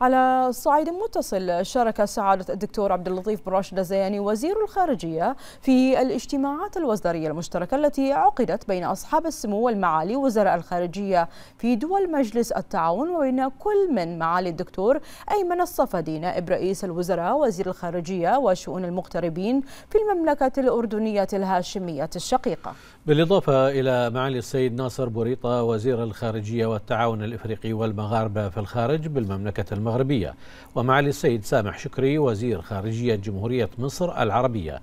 على صعيد متصل شارك سعادة الدكتور عبد اللطيف بن راشد الزياني وزير الخارجية في الاجتماعات الوزارية المشتركة التي عقدت بين أصحاب السمو والمعالي وزراء الخارجية في دول مجلس التعاون وبين كل من معالي الدكتور أيمن الصفدي نائب رئيس الوزراء وزير الخارجية وشؤون المغتربين في المملكة الأردنية الهاشمية الشقيقة بالإضافة إلى معالي السيد ناصر بوريطة وزير الخارجية والتعاون الإفريقي والمغاربة في الخارج بالمملكة المغربية المغربية ومعالي السيد سامح شكري وزير خارجية جمهورية مصر العربية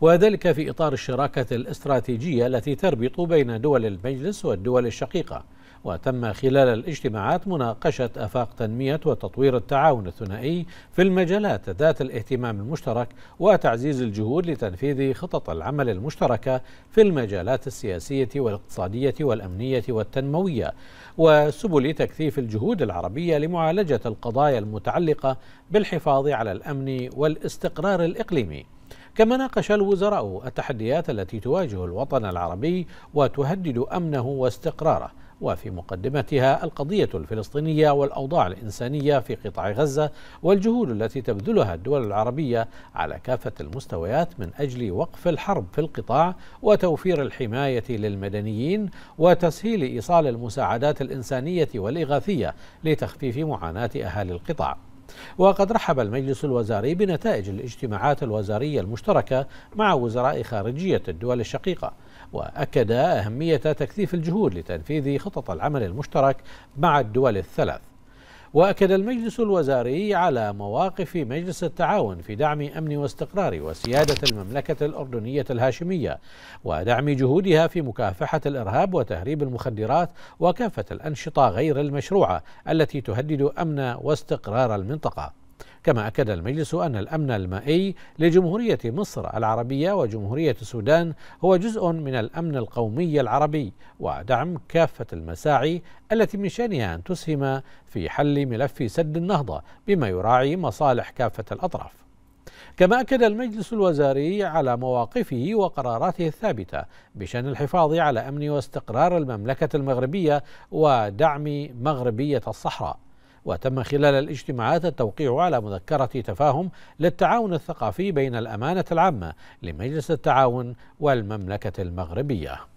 وذلك في إطار الشراكة الاستراتيجية التي تربط بين دول المجلس والدول الشقيقة وتم خلال الاجتماعات مناقشة آفاق تنمية وتطوير التعاون الثنائي في المجالات ذات الاهتمام المشترك وتعزيز الجهود لتنفيذ خطط العمل المشتركة في المجالات السياسية والاقتصادية والأمنية والتنموية وسبل تكثيف الجهود العربية لمعالجة القضايا المتعلقة بالحفاظ على الأمن والاستقرار الإقليمي كما ناقش الوزراء التحديات التي تواجه الوطن العربي وتهدد امنه واستقراره وفي مقدمتها القضية الفلسطينية والأوضاع الإنسانية في قطاع غزة والجهود التي تبذلها الدول العربية على كافة المستويات من أجل وقف الحرب في القطاع وتوفير الحماية للمدنيين وتسهيل إيصال المساعدات الإنسانية والإغاثية لتخفيف معاناة أهالي القطاع وقد رحب المجلس الوزاري بنتائج الاجتماعات الوزارية المشتركة مع وزراء خارجية الدول الشقيقة وأكد أهمية تكثيف الجهود لتنفيذ خطط العمل المشترك مع الدول الثلاث واكد المجلس الوزاري على مواقف مجلس التعاون في دعم امن واستقرار وسياده المملكه الاردنيه الهاشميه ودعم جهودها في مكافحه الارهاب وتهريب المخدرات وكافه الانشطه غير المشروعه التي تهدد امن واستقرار المنطقه كما أكد المجلس أن الأمن المائي لجمهورية مصر العربية وجمهورية السودان هو جزء من الأمن القومي العربي ودعم كافة المساعي التي من شأنها أن تسهم في حل ملف سد النهضة بما يراعي مصالح كافة الأطراف كما أكد المجلس الوزاري على مواقفه وقراراته الثابتة بشأن الحفاظ على أمن واستقرار المملكة المغربية ودعم مغربية الصحراء وتم خلال الاجتماعات التوقيع على مذكرة تفاهم للتعاون الثقافي بين الأمانة العامة لمجلس التعاون والمملكة المغربية